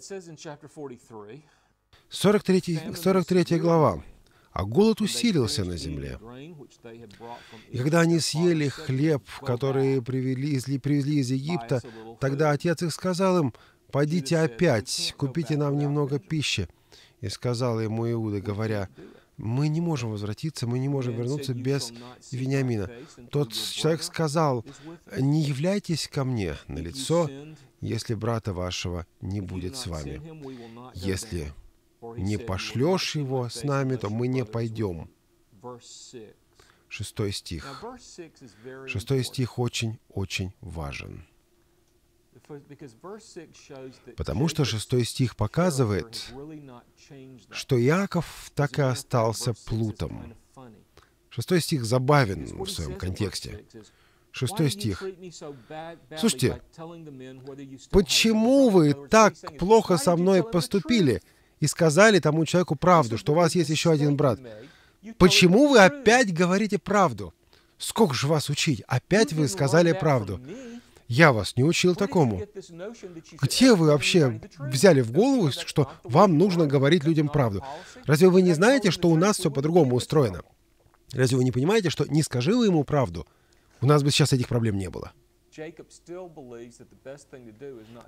43, 43 глава. «А голод усилился на земле. И когда они съели хлеб, который привезли, привезли из Египта, тогда отец их сказал им, «Пойдите опять, купите нам немного пищи». И сказал ему Иуда, говоря, мы не можем возвратиться, мы не можем вернуться без Вениамина. Тот человек сказал, не являйтесь ко мне на лицо, если брата вашего не будет с вами. Если не пошлешь его с нами, то мы не пойдем. Шестой стих. Шестой стих очень-очень важен. Потому что шестой стих показывает, что Иаков так и остался плутом. Шестой стих забавен в своем контексте. Шестой стих. Слушайте, почему вы так плохо со мной поступили и сказали тому человеку правду, что у вас есть еще один брат? Почему вы опять говорите правду? Сколько же вас учить? Опять вы сказали правду. Я вас не учил такому. Где вы вообще взяли в голову, что вам нужно говорить людям правду? Разве вы не знаете, что у нас все по-другому устроено? Разве вы не понимаете, что не скажи вы ему правду, у нас бы сейчас этих проблем не было?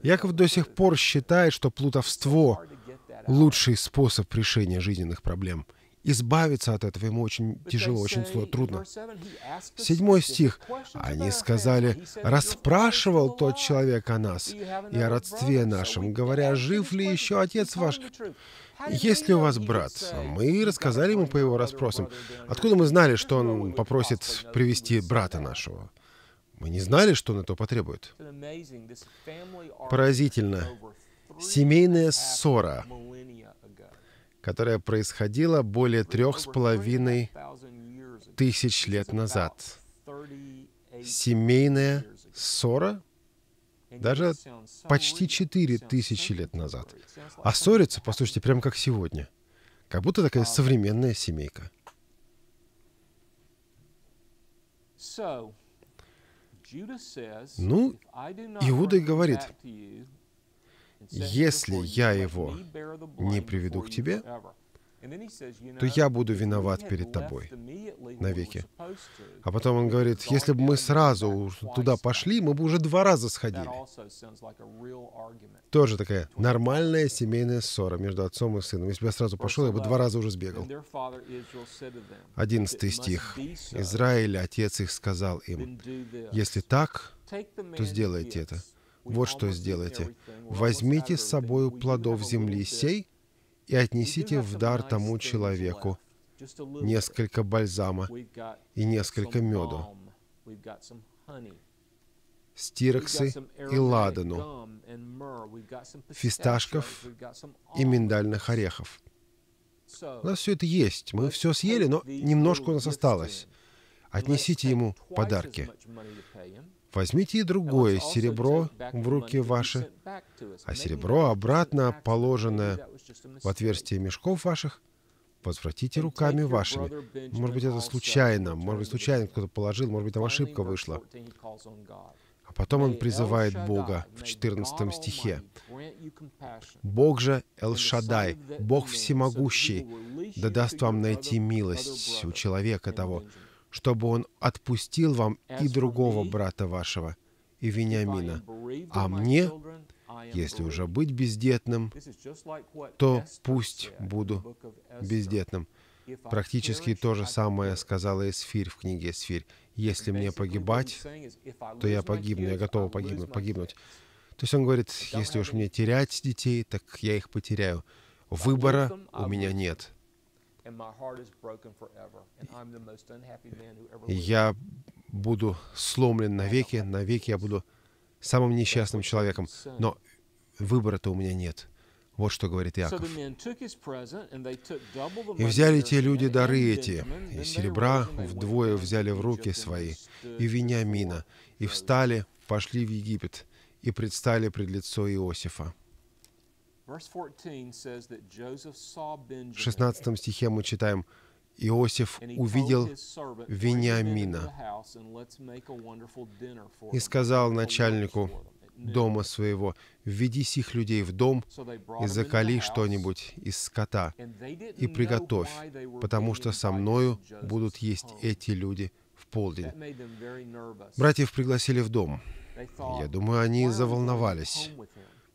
Яков до сих пор считает, что плутовство — лучший способ решения жизненных проблем избавиться от этого ему очень тяжело, очень трудно. Седьмой стих. Они сказали, «Расспрашивал тот человек о нас и о родстве нашем, говоря, жив ли еще отец ваш?» Есть ли у вас брат? Uh, мы рассказали ему по его расспросам. Откуда мы знали, что он попросит привести брата нашего? Мы не знали, что он это потребует. Поразительно. Семейная ссора которая происходила более трех с половиной тысяч лет назад. Семейная ссора даже почти четыре тысячи лет назад. А ссорятся, послушайте, прям как сегодня. Как будто такая современная семейка. Ну, Иуда говорит, если я его не приведу к тебе, то я буду виноват перед тобой навеки. А потом он говорит, если бы мы сразу туда пошли, мы бы уже два раза сходили. Тоже такая нормальная семейная ссора между отцом и сыном. Если бы я сразу пошел, я бы два раза уже сбегал. Одиннадцатый стих. «Израиль, отец их, сказал им, если так, то сделайте это вот что сделайте. Возьмите с собою плодов земли сей и отнесите в дар тому человеку несколько бальзама и несколько меду, стироксы и ладану, фисташков и миндальных орехов. У нас все это есть, мы все съели, но немножко у нас осталось. Отнесите ему подарки. Возьмите и другое серебро в руки ваши, а серебро, обратно положенное в отверстие мешков ваших, возвратите руками вашими. Может быть, это случайно, может быть, случайно кто-то положил, может быть, там ошибка вышла. А потом он призывает Бога в 14 стихе. «Бог же Эл-Шадай, Бог всемогущий, да даст вам найти милость у человека того, чтобы он отпустил вам и другого брата вашего, и Вениамина. А мне, если уже быть бездетным, то пусть буду бездетным. Практически то же самое сказала Эсфирь в книге «Эсфирь». Если мне погибать, то я погибну, я готова погибнуть. погибнуть. То есть он говорит, если уж мне терять детей, так я их потеряю. Выбора у меня нет. Я буду сломлен навеки, навеки я буду самым несчастным человеком. Но выбора-то у меня нет. Вот что говорит Яков. «И взяли те люди дары эти, и серебра вдвое взяли в руки свои, и Вениамина, и встали, пошли в Египет, и предстали пред лицо Иосифа». В 16 стихе мы читаем, Иосиф увидел Вениамина и сказал начальнику дома своего, «Введи сих людей в дом и закали что-нибудь из скота и приготовь, потому что со мною будут есть эти люди в полдень». Братьев пригласили в дом. Я думаю, они заволновались.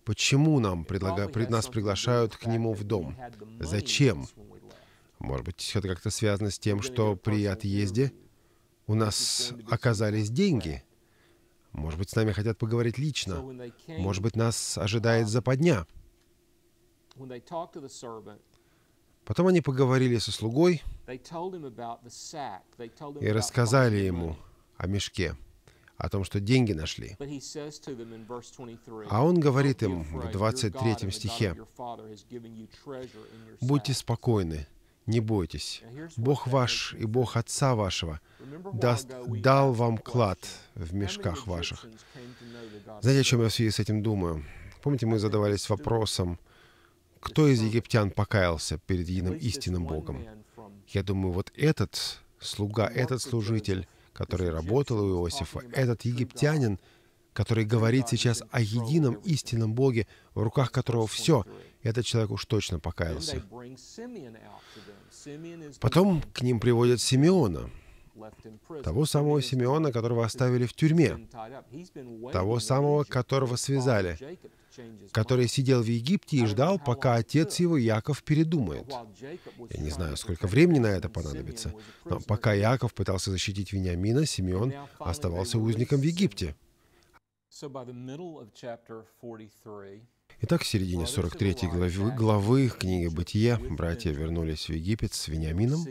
Почему нам предлага... нас приглашают к нему в дом? Зачем? Может быть, это как-то связано с тем, что при отъезде у нас оказались деньги? Может быть, с нами хотят поговорить лично? Может быть, нас ожидает западня? Потом они поговорили со слугой и рассказали ему о мешке о том, что деньги нашли. А он говорит им в 23 стихе, «Будьте спокойны, не бойтесь. Бог ваш и Бог Отца вашего даст, дал вам клад в мешках ваших». Знаете, о чем я в связи с этим думаю? Помните, мы задавались вопросом, кто из египтян покаялся перед единым истинным Богом? Я думаю, вот этот слуга, этот служитель, который работал у Иосифа, этот египтянин, который говорит сейчас о едином истинном Боге, в руках которого все, этот человек уж точно покаялся. Потом к ним приводят Симеона — того самого Симеона, которого оставили в тюрьме, того самого, которого связали, который сидел в Египте и ждал, пока отец его Яков передумает. Я не знаю, сколько времени на это понадобится, но пока Яков пытался защитить Вениамина, Симеон оставался узником в Египте. Итак, в середине 43 главы, главы книги «Бытие» братья вернулись в Египет с Вениамином,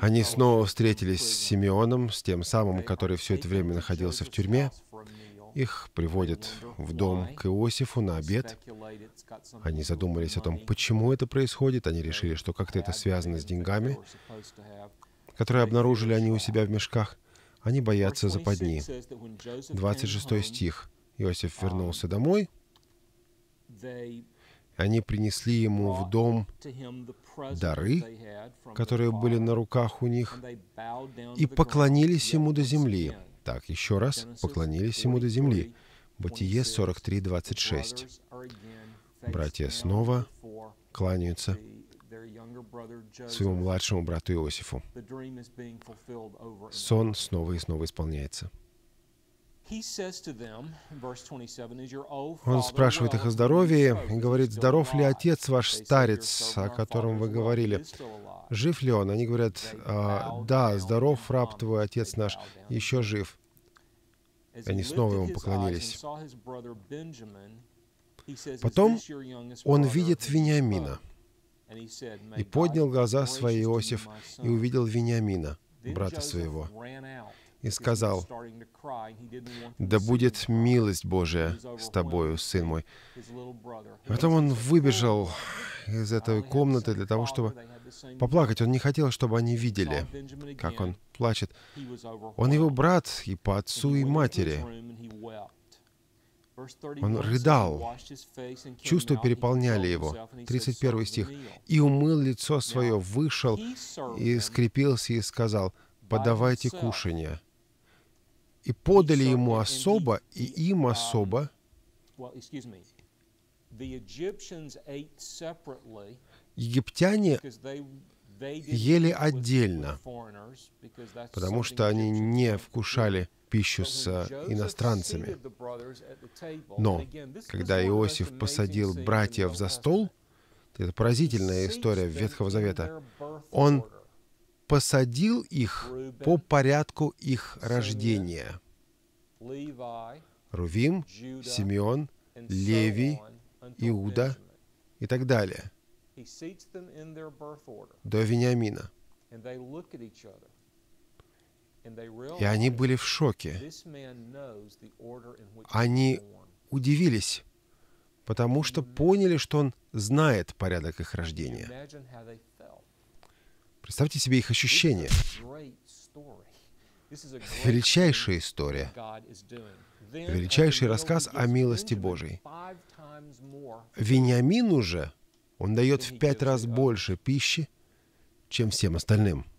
они снова встретились с Симеоном, с тем самым, который все это время находился в тюрьме. Их приводят в дом к Иосифу на обед. Они задумались о том, почему это происходит. Они решили, что как-то это связано с деньгами, которые обнаружили они у себя в мешках. Они боятся западни. 26 стих. Иосиф um, вернулся домой. Они принесли ему в дом дары, которые были на руках у них, и поклонились ему до земли. Так, еще раз, поклонились ему до земли. Бытие 43, 26. Братья снова кланяются своему младшему брату Иосифу. Сон снова и снова исполняется. Он спрашивает их о здоровье и говорит, «Здоров ли отец ваш старец, о котором вы говорили? Жив ли он?» Они говорят, «А, «Да, здоров, раб твой, отец наш, еще жив». И они снова ему поклонились. Потом он видит Вениамина. «И поднял глаза свои Иосиф и увидел Вениамина, брата своего и сказал, «Да будет милость Божия с тобою, сын мой». Потом он выбежал из этой комнаты для того, чтобы поплакать. Он не хотел, чтобы они видели, как он плачет. Он его брат и по отцу, и матери. Он рыдал. Чувства переполняли его. 31 стих. «И умыл лицо свое, вышел и скрепился и сказал, «Подавайте кушанье» и подали ему особо и им особо. Египтяне ели отдельно, потому что они не вкушали пищу с э, иностранцами. Но когда Иосиф посадил братьев за стол, это поразительная история Ветхого Завета, он посадил их по порядку их рождения. Рувим, Симеон, Леви, Иуда и так далее, до Вениамина. И они были в шоке. Они удивились, потому что поняли, что он знает порядок их рождения. Представьте себе их ощущения. Величайшая история. Величайший рассказ о милости Божьей. Вениамин уже, он дает в пять раз больше пищи, чем всем остальным.